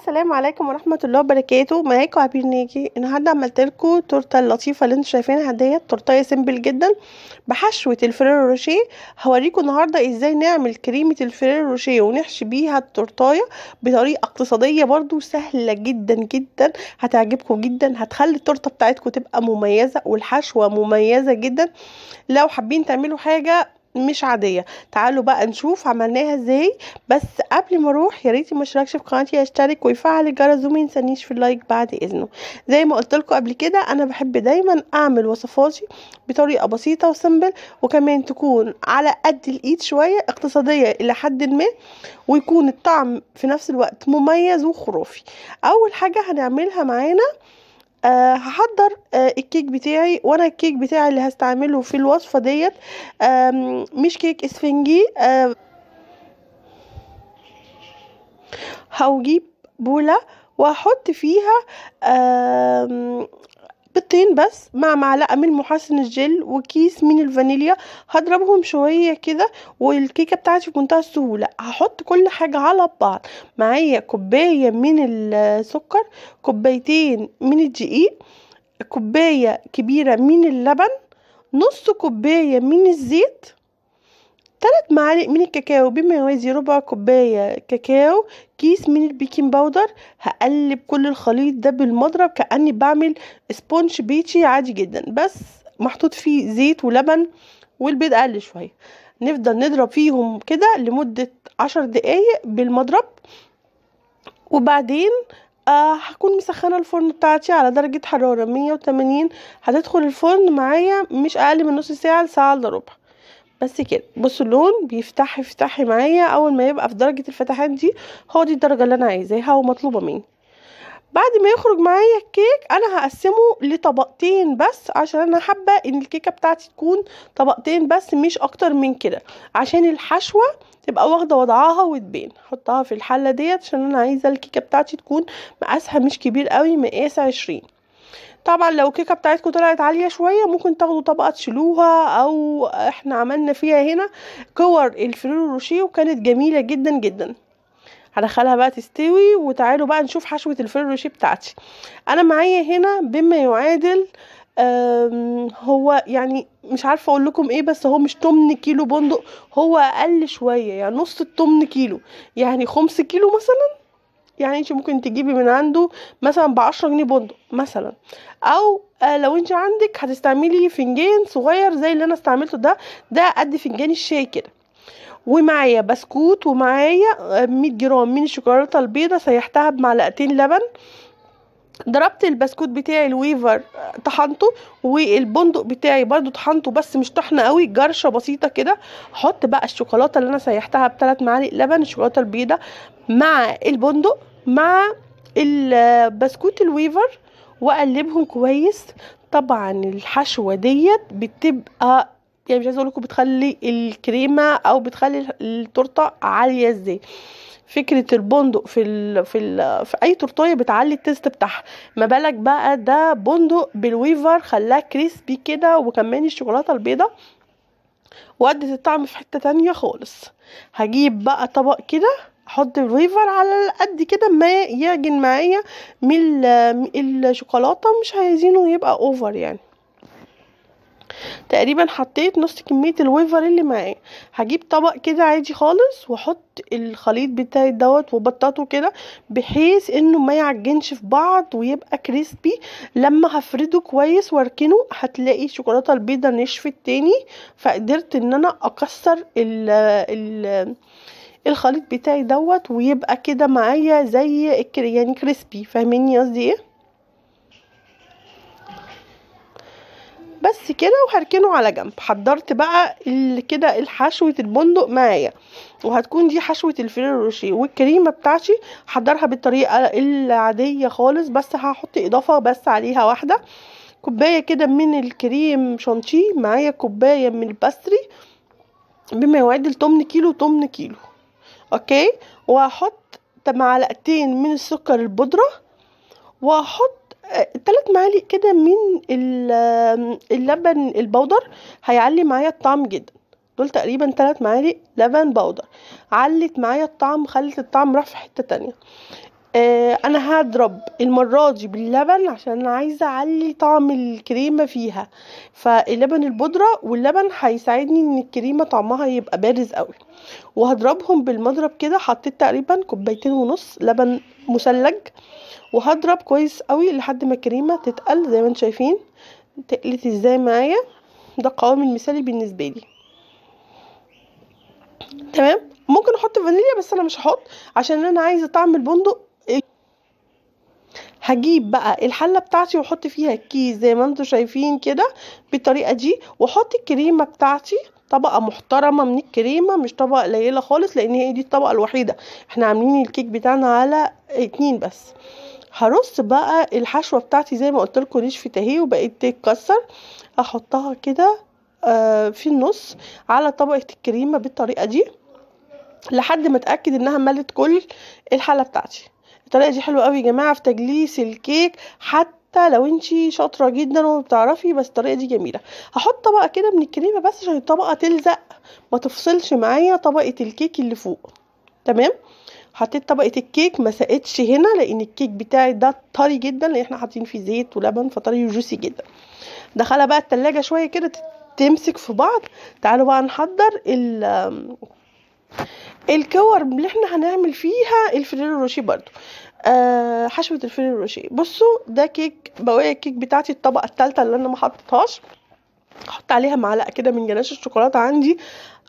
السلام عليكم ورحمه الله وبركاته معاكم عبير ناجي النهارده عملت لكم التورته اللطيفه اللي انتم شايفينها ديت تورته سيمبل جدا بحشوه الفريرو روشيه هوريكم النهارده ازاي نعمل كريمه الفريرو روشيه ونحشي بيها التورتايه بطريقه اقتصاديه برده سهله جدا جدا هتعجبكم جدا هتخلي التورته بتاعتكم تبقى مميزه والحشوه مميزه جدا لو حابين تعملوا حاجه مش عاديه تعالوا بقى نشوف عملناها ازاي بس قبل ما اروح يا ريت مشتركش في قناتي يشترك ويفعل الجرس وما ينسانيش في اللايك بعد اذنه زي ما قلت لكم قبل كده انا بحب دايما اعمل وصفاتي بطريقه بسيطه وسمبل وكمان تكون على قد الايد شويه اقتصاديه الى حد ما ويكون الطعم في نفس الوقت مميز وخرافي اول حاجه هنعملها معانا آه هحضر آه الكيك بتاعي وانا الكيك بتاعي اللي هستعمله في الوصفه ديت آه مش كيك اسفنجي آه هوجيب بوله واحط فيها بيضتين بس مع معلقة من محسن الجل وكيس من الفانيليا هضربهم شوية كده والكيكة بتاعتي في منتهى السهولة هحط كل حاجة على بعض معايا كوباية من السكر كوبايتين من الدقيق كوباية كبيرة من اللبن نص كوباية من الزيت ثلاث معالق من الكاكاو بما يوازي ربع كوباية كاكاو كيس من البيكنج باودر هقلب كل الخليط ده بالمضرب كأني بعمل سبونج بيتشي عادي جدا بس محطوط فيه زيت ولبن والبيض أقل شوية نفضل نضرب فيهم كده لمدة عشر دقايق بالمضرب وبعدين آه هكون مسخنه الفرن بتاعتي على درجه حراره 180 هتدخل الفرن معايا مش اقل من نص ساعه لساعه الا ربع بس كده بصوا اللون بيفتح يفتح معايا اول ما يبقى في درجه الفتحات دي هو دي الدرجه اللي انا عايزاها ومطلوبه مني بعد ما يخرج معايا الكيك انا هقسمه لطبقتين بس عشان انا حابه ان الكيكه بتاعتي تكون طبقتين بس مش اكتر من كده عشان الحشوه تبقى واخده وضعها وتبين حطها في الحله ديت عشان انا عايزه الكيكه بتاعتي تكون مقاسها مش كبير قوي مقاس عشرين طبعا لو الكيكه بتاعتكم طلعت عاليه شويه ممكن تاخدوا طبقه تشيلوها او احنا عملنا فيها هنا كور الفريرو روشيه وكانت جميله جدا جدا هدخلها بقى تستوي وتعالوا بقى نشوف حشوه الفريرو روشيه بتاعتي انا معايا هنا بما يعادل هو يعني مش عارفه اقول لكم ايه بس هو مش تمن كيلو بندق هو اقل شويه يعني نص التمن كيلو يعني خمس كيلو مثلا يعني انت ممكن تجيبي من عنده مثلا بعشرة جنيه بندق مثلا او آه، لو انت عندك هتستعملي فنجان صغير زي اللي انا استعملته ده ده قد فنجان الشاي كده ومعايا بسكوت ومعايا 100 آه، جرام من الشوكولاته البيضه سيحتها بمعلقتين لبن ضربت البسكوت بتاعي الويفر آه، طحنته والبندق بتاعي برضو طحنته بس مش طحنه قوي جرشه بسيطه كده احط بقى الشوكولاته اللي انا سيحتها بثلاث معالق لبن الشوكولاته البيضاء مع البندق مع البسكوت الويفر واقلبهم كويس طبعا الحشوه ديت بتبقى يعني مش عايزه اقول لكم بتخلي الكريمه او بتخلي التورته عاليه ازاي فكره البندق في ال في, ال في اي تورتايه بتعلي التيست بتاعها ما بالك بقى ده بندق بالويفر خلاه كريسبي كده وكمان الشوكولاته البيضه وادت الطعم في حته تانية خالص هجيب بقى طبق كده احط الويفر على قد كده ما يعجن معايا من الشوكولاته مش عايزينه يبقى اوفر يعني تقريبا حطيت نص كميه الويفر اللي معايا هجيب طبق كده عادي خالص وحط الخليط بتاعي دوت وبطاته كده بحيث انه ما يعجنش في بعض ويبقى كريسبي لما هفرده كويس واركنه هتلاقي الشوكولاته البيضه نشفت تاني فقدرت ان انا اكسر ال ال الخليط بتاعي دوت ويبقى كده معايا زي يعني كريسبي فاهميني قصدي ايه بس كده وهركنه على جنب حضرت بقى كده الحشوة البندق معايا وهتكون دي حشوة الفيري روشيه والكريمة بتاعتي حضرها بالطريقة العادية خالص بس هحط اضافة بس عليها واحدة كوباية كده من الكريم شانتي معايا كوباية من الباستري بما يعادل تمن كيلو تمن كيلو اوكي وهحط معلقتين من السكر البودرة وهحط ثلاث معالق كده من اللبن البودر هيعلي معايا الطعم جدا دول تقريبا ثلاث معالق لبن بودر علت معايا الطعم خلت الطعم راح في حته تانية آه انا هضرب المره دي باللبن عشان انا عايزه اعلي طعم الكريمه فيها فاللبن البودره واللبن هيساعدني ان الكريمه طعمها يبقى بارز قوي وهضربهم بالمضرب كده حطيت تقريبا كوبايتين ونص لبن مثلج وهضرب كويس قوي لحد ما الكريمه تتقل زي ما انتم شايفين تقلت ازاي معايا ده القوام المثالي بالنسبه لي تمام ممكن احط فانيليا بس انا مش هحط عشان انا عايزه طعم البندق هجيب بقى الحله بتاعتي واحط فيها الكيس زي ما انتم شايفين كده بالطريقه دي واحط الكريمه بتاعتي طبقه محترمه من الكريمه مش طبقه قليله خالص لان هي دي الطبقه الوحيده احنا عاملين الكيك بتاعنا على اتنين بس هرص بقى الحشوه بتاعتي زي ما قلت لكم نشفت اهي وبقيت تتكسر احطها كده آه، في النص على طبقه الكريمه بالطريقه دي لحد ما اتاكد انها ملت كل الحله بتاعتي الطريقه دي حلوه قوي يا جماعه في تجليس الكيك حتى لو انت شاطره جدا وبتعرفي بس الطريقه دي جميله هحط طبقه كده من الكريمه بس عشان الطبقه تلزق ما تفصلش معايا طبقه الكيك اللي فوق تمام حطيت طبقه الكيك ما سقتش هنا لان الكيك بتاعي ده طري جدا لان احنا حاطين فيه زيت ولبن فطري وجوسي جدا دخلها بقى التلاجة شويه كده تمسك في بعض تعالوا بقى نحضر ال الكور اللي احنا هنعمل فيها الفريرو روشيه برضو آه حشوه الفريرو روشيه بصوا ده كيك بواقي الكيك بتاعتي الطبقه الثالثه اللي انا ما حطتهاش احط عليها معلقه كده من جلاش الشوكولاته عندي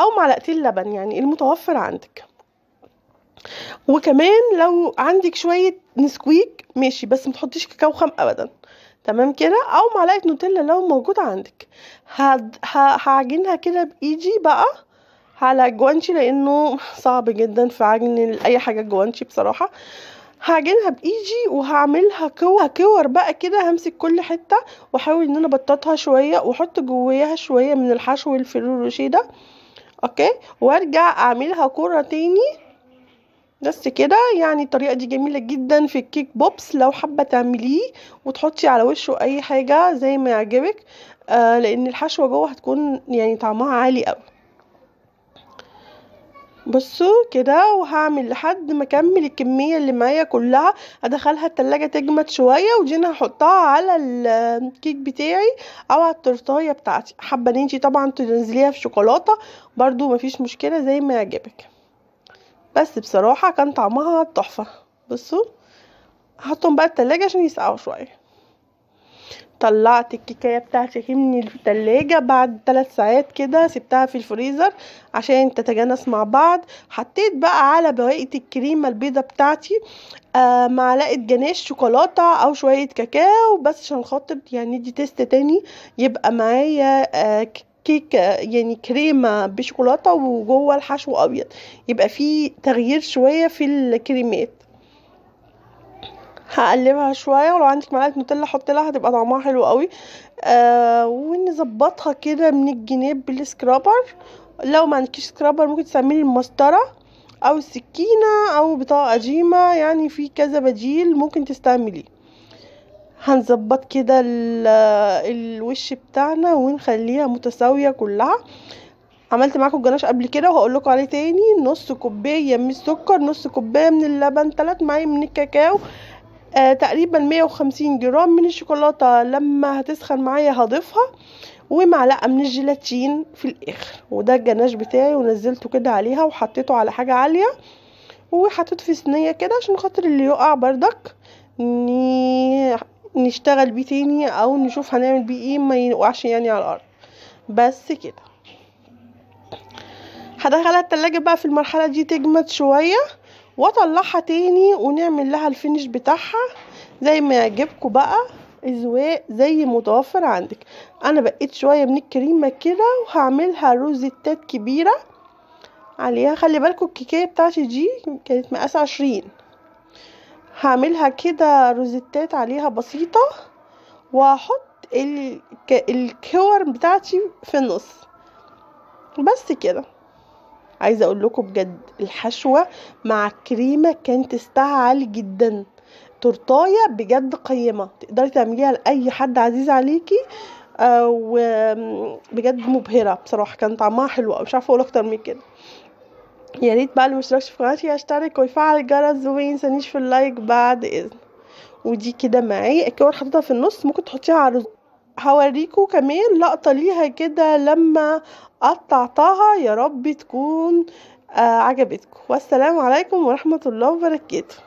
او معلقتين لبن يعني المتوفر عندك وكمان لو عندك شويه نسكويك ماشي بس متحطيش كاكاو خام ابدا تمام كده او معلقه نوتيلا لو موجوده عندك هعجنها كده بايدي بقى على جوانشي لانه صعب جدا في عجن اي حاجه جوانشي بصراحه هعجنها بايدي وهعملها كور كور بقى كده همسك كل حته واحاول ان انا بططها شويه واحط جواها شويه من الحشو الفيرولوشي ده اوكي وارجع اعملها كره تاني بس كده يعني الطريقه دي جميله جدا في الكيك بوبس لو حابه تعمليه وتحطي على وشه اي حاجه زي ما يعجبك آه لان الحشوه جوه هتكون يعني طعمها عالي قوي بصوا كده وهعمل لحد ما اكمل الكميه اللي معايا كلها هدخلها التلاجة تجمد شويه ودي انا هحطها على الكيك بتاعي او على التورتايه بتاعتي حابه ان انتي طبعا تنزليها في شوكولاته برضو مفيش مشكله زي ما يعجبك بس بصراحه كان طعمها تحفه بصوا هحطهم بقى التلاجة عشان يسقعوا شويه طلعت الكيكايه بتاعتي من التلاجة بعد ثلاث ساعات كده سبتها في الفريزر عشان تتجانس مع بعض حطيت بقى على بواقي الكريمه البيضه بتاعتي آه، معلقه جناش شوكولاته او شويه كاكاو بس عشان خاطر يعني دي تيست تاني يبقى معايا آه، كيك آه، يعني كريمه بشوكولاته وجوه الحشو ابيض يبقى في تغيير شويه في الكريمات هقلبها شويه ولو عندك معلقه نوتيلا حطي لها هتبقى طعمها حلو قوي آه ونظبطها كده من الجناب بالسكرابر لو ما عندكيش سكرابر ممكن تستعملي المسطره او السكينه او بطاقه قديمه يعني في كذا بديل ممكن تستعمليه هنظبط كده الوش بتاعنا ونخليها متساويه كلها عملت معاكم الجناش قبل كده وهقول لكم عليه تاني نص كوبايه من السكر نص كوبايه من اللبن ثلاث معالق من الكاكاو آه، تقريبا 150 جرام من الشوكولاته لما هتسخن معايا هضيفها ومعلقه من الجيلاتين في الاخر وده الجناش بتاعي ونزلته كده عليها وحطيته على حاجه عاليه وحطيته في صينيه كده عشان خاطر اللي يقع بردك نشتغل بيه تاني او نشوف هنعمل بيه ايه ما يوقعش يعني على الارض بس كده هدخلها التلاجة بقى في المرحلة دي تجمد شوية واطلعها تاني ونعمل لها الفينش بتاعها زي ما يعجبكم بقى اذواق زي متوفر عندك انا بقيت شويه من الكريمه كده وهعملها روزيتات كبيره عليها خلي بالكم الكيكيه بتاعتي دي كانت مقاس عشرين هعملها كده روزيتات عليها بسيطه واحط الكور بتاعتي في النص بس كده عايزه اقول لكم بجد الحشوه مع الكريمه كانت تستاهل جدا تورتايه بجد قيمه تقدري تعمليها لاي حد عزيز عليكي آه، و بجد مبهره بصراحه كان طعمها حلو مش عارفه اقول اكتر من كده يا ريت بقى اللي مشتركش في قناتي يشترك ويفعل الجرس وما ينسانيش في اللايك بعد اذن ودي كده معايا الكور حطيتها في النص ممكن تحطيها على الرز هوريكم كمان لقطة ليها كده لما قطعتها يا رب تكون آه، عجبتكم والسلام عليكم ورحمة الله وبركاته